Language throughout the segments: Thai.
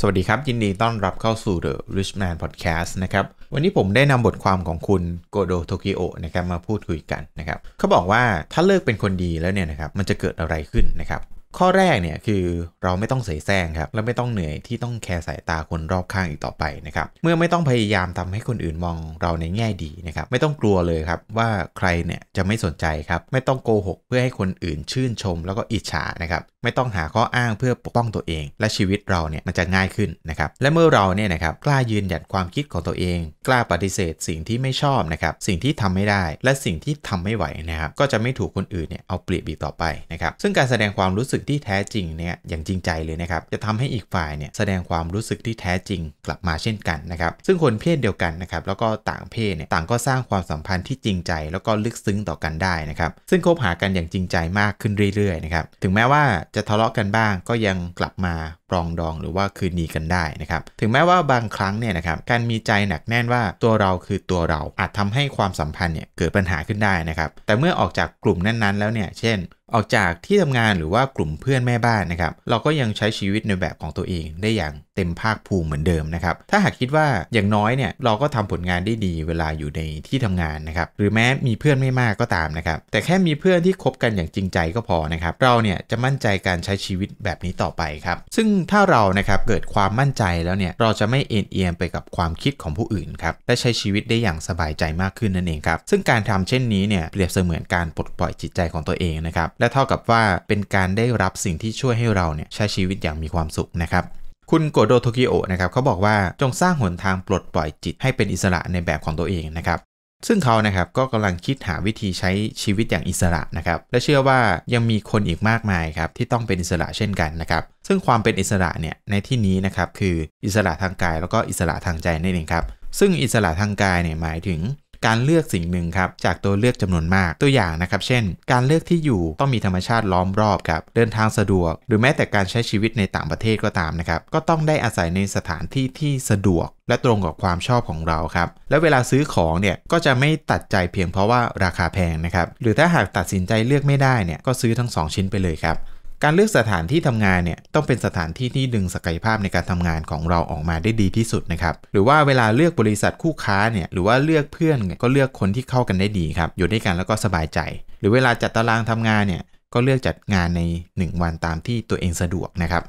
สวัสดีครับ ยินดีต้อนรับเข้าสู่ The Rich Man Podcast นะครับวันนี้ผมได้นำบทความของคุณโกโดโตกิโอนะครับมาพูดคุยกันนะครับเขาบอกว่าถ้าเลิกเป็นคนดีแล้วเนี่ยนะครับมันจะเกิดอะไรขึ้นนะครับข้อแรกเนี่ยคือเราไม่ต้องเสแสร้งครับและไม่ต้องเหนื่อยที่ต้องแคร์สายตาคนรอบข้างอีกต่อไปนะครับเมื่อไม่ต้องพยายามทำให้คนอื่นมองเราในแง่ดีนะครับไม่ต้องกลัวเลยครับว่าใครเนี่ยจะไม่สนใจครับไม่ต้องโกหกเพื่อให้คนอื่นชื่นชม แล้วก็อิจฉานะครับไม่ต้องหาข้ออ้างเพื่อปกป้องตัวเอง และชีวิตเราเนี่ยมันจะง่ายขึ้นนะครับและเมื่อเราเนี่ยนะครับกล้ายืนหยัดความคิดของตัวเอง กล้าปฏิเสธสิ่งที่ไม่ชอบนะครับสิ่งที่ทำไม่ได้ และสิ่งที่ทำไม่ไหวนะครับก็จะไม่ถูกคนอื่นเนี่ยเอาเปรียบอีกต่อไปนะครับ ซึ่งการแสดงความรู้สึกที่แท้จริงเนี่ยอย่างจริงใจเลยนะครับจะทำให้อีกฝ่ายเนี่ย แสดงความรู้สึกที่แท้จริงกลับมาเช่นกันนะครับซึ่งคนเพศเดียวกันนะครับ แล้วก็ต่างเพศเนี่ยต่างก็สร้างความสัมพันธ์ที่จริงใจ แล้วก็ลึกซึ้งต่อกันได้นะครับซึ่งคบหากันอย่างจริงใจมากขึ้นเรื่อยๆนะครับถึงแม้ว่าจะทะเลาะกันบ้างก็ยังกลับมาปรองดองหรือว่าคืนดีกันได้นะครับถึงแม้ว่าบางครั้งเนี่ยนะครับการมีใจหนักแน่นว่า ตัวเราคือตัวเราอาจทำให้ความสัมพันธ์เนี่ยเกิดปัญหาขึ้นได้นะครับแต่เมื่อออกจากกลุ่มนั้นๆแล้วเนี่ย เช่นออกจากที่ทำงานหรือว่ากลุ่มเพื่อนแม่บ้านนะครับเราก็ยังใช้ชีวิตในแบบของตัวเองได้อย่างเต็มภาคภูมิเหมือนเดิมนะครับถ้าหากคิดว่าอย่างน้อยเนี่ยเราก็ทำผลงานได้ดีเวลาอยู่ในที่ทำงานนะครับหรือแม้มีเพื่อนไม่มากก็ตามนะครับแต่แค่มีเพื่อนที่คบกันอย่างจริงใจก็พอนะครับ เราเนี่ยจะมั่นใจการใช้ชีวิตแบบนี้ต่อไปครับ ซึ่งถ้าเรานะครับเกิดความมั่นใจแล้วเนี่ยเราจะไม่เอ็นเอียงไปกับความคิดของผู้อื่นครับและใช้ชีวิตได้อย่างสบายใจมากขึ้นนั่นเองครับซึ่งการทำเช่นนี้เนี่ยเปรียบเสมือนการปลดปล่อยจิตใจของตัวเองนะครับและเท่ากับว่าเป็นการได้รับสิ่งที่ช่วยให้เราเนี่ยใช้ชีวิตอย่างมีความสุขนะครับคุณโกโดโทกิโอนะครับเขาบอกว่าจงสร้างหนทางปลดปล่อยจิตให้เป็นอิสระในแบบของตัวเองนะครับซึ่งเขานะครับก็กำลังคิดหาวิธีใช้ชีวิตอย่างอิสระนะครับและเชื่อว่ายังมีคนอีกมากมายครับที่ต้องเป็นอิสระเช่นกันนะครับซึ่งความเป็นอิสระเนี่ยในที่นี้นะครับคืออิสระทางกาย แล้วก็อิสระทางใจนั่นเองครับซึ่งอิสระทางกายเนี่ยหมายถึงการเลือกสิ่งหนึ่งครับจากตัวเลือกจำนวนมากตัวอย่างนะครับ เช่น การเลือกที่อยู่ต้องมีธรรมชาติล้อมรอบครับ เดินทางสะดวก หรือแม้แต่การใช้ชีวิตในต่างประเทศก็ตามนะครับก็ต้องได้อาศัยในสถานที่ที่สะดวกและตรงกับความชอบของเราครับและเวลาซื้อของเนี่ยก็จะไม่ตัดใจเพียงเพราะว่าราคาแพงนะครับหรือถ้าหากตัดสินใจเลือกไม่ได้เนี่ยก็ซื้อทั้ง 2 ชิ้นไปเลยครับการเลือกสถานที่ทำงานเนี่ยต้องเป็นสถานที่ที่ดึงศักยภาพในการทำงานของเราออกมาได้ดีที่สุดนะครับหรือว่าเวลาเลือกบริษัทคู่ค้าเนี่ยหรือว่าเลือกเพื่อนก็เลือกคนที่เข้ากันได้ดีครับอยู่ด้วยกันแล้วก็สบายใจหรือเวลาจัดตารางทำงานเนี่ยก็เลือกจัดงานใน 1 วันตามที่ตัวเองสะดวกนะครับ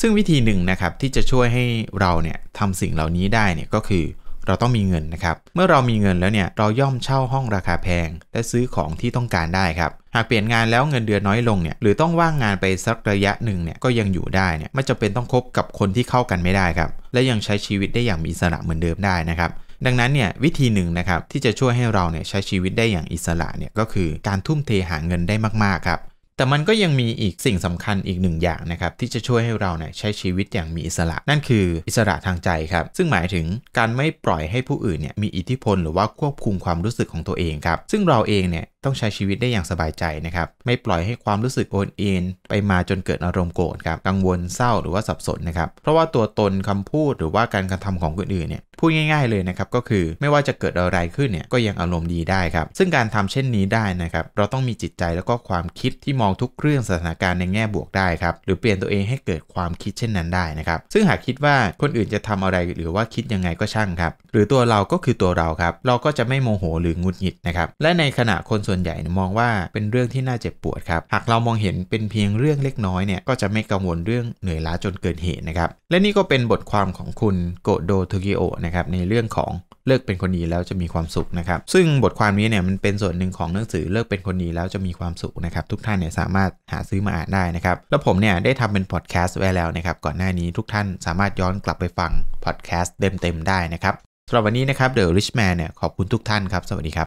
ซึ่งวิธีหนึ่งนะครับที่จะช่วยให้เราเนี่ยทำสิ่งเหล่านี้ได้เนี่ยก็คือเราต้องมีเงินนะครับ เมื่อเรามีเงินแล้วเนี่ยเราย่อมเช่าห้องราคาแพง และซื้อของที่ต้องการได้ครับ หากเปลี่ยนงานแล้วเงินเดือนน้อยลงเนี่ยหรือต้องว่างงานไปสักระยะหนึ่งเนี่ยก็ยังอยู่ได้เนี่ยไม่จำเป็นต้องคบกับคนที่เข้ากันไม่ได้ครับและยังใช้ชีวิตได้อย่างมีอิสระเหมือนเดิมได้นะครับดังนั้นเนี่ยวิธีหนึ่งนะครับที่จะช่วยให้เราเนี่ยใช้ชีวิตได้อย่างอิสระเนี่ยก็คือการทุ่มเทหาเงินได้มากๆครับแต่มันก็ยังมีอีกสิ่งสำคัญอีกหนึ่งอย่างนะครับ ที่จะช่วยให้เราเนี่ยใช้ชีวิตอย่างมีอิสระ นั่นคืออิสระทางใจครับ ซึ่งหมายถึงการไม่ปล่อยให้ผู้อื่นเนี่ย มีอิทธิพลหรือว่าควบคุมความรู้สึกของตัวเองครับ ซึ่งเราเองเนี่ยต้องใช้ชีวิตได้อย่างสบายใจนะครับไม่ปล่อยให้ความรู้สึกโอนเอ็นไปมาจนเกิดอารมณ์โกรธครับกังวลเศร้าหรือว่าสับสนนะครับ เพราะว่าตัวตนคำพูดหรือว่าการกระทำของคนอื่นเนี่ยพูดง่ายๆเลยนะครับก็คือไม่ว่าจะเกิดอะไรขึ้นเนี่ยก็ยังอารมณ์ดีได้ครับซึ่งการทำเช่นนี้ได้นะครับเราต้องมีจิตใจแล้วก็ความคิดที่มองทุกเรื่องสถานการณ์ในแง่บวกได้ครับหรือเปลี่ยนตัวเองให้เกิดความคิดเช่นนั้นได้นะครับซึ่งหากคิดว่าคนอื่นจะทำอะไรหรือว่าคิดยังไงก็ช่างครับหรือตัวเราก็คือตัวเราครับเราก็จะไม่โมโหหรืองุดหงิดนะครับและในขณะคนส่วนใหญ่มองว่าเป็นเรื่องที่น่าเจ็บปวดครับ หากเรามองเห็นเป็นเพียงเรื่องเล็กน้อยเนี่ยก็จะไม่กังวลเรื่องเหนื่อยล้าจนเกินเหตุนะครับ และนี่ก็เป็นบทความของคุณโกโดทูกิโอนะครับในเรื่องของเลิกเป็นคนดีแล้วจะมีความสุขนะครับ ซึ่งบทความนี้เนี่ยมันเป็นส่วนหนึ่งของหนังสือเลิกเป็นคนดีแล้วจะมีความสุขนะครับทุกท่านเนี่ยสามารถหาซื้อมาอ่านได้นะครับ แล้วผมเนี่ยได้ทำเป็นพอดแคสต์ไว้แล้ว นะครับ ก่อนหน้านี้ทุกท่านสามารถย้อนกลับไปฟังพอดแคสต์เต็มๆได้นะครับสำหรับวันนี้นะครับเดอะริชแมนเนี่ยขอบคุณทุกท่านครับสวัสดีครับ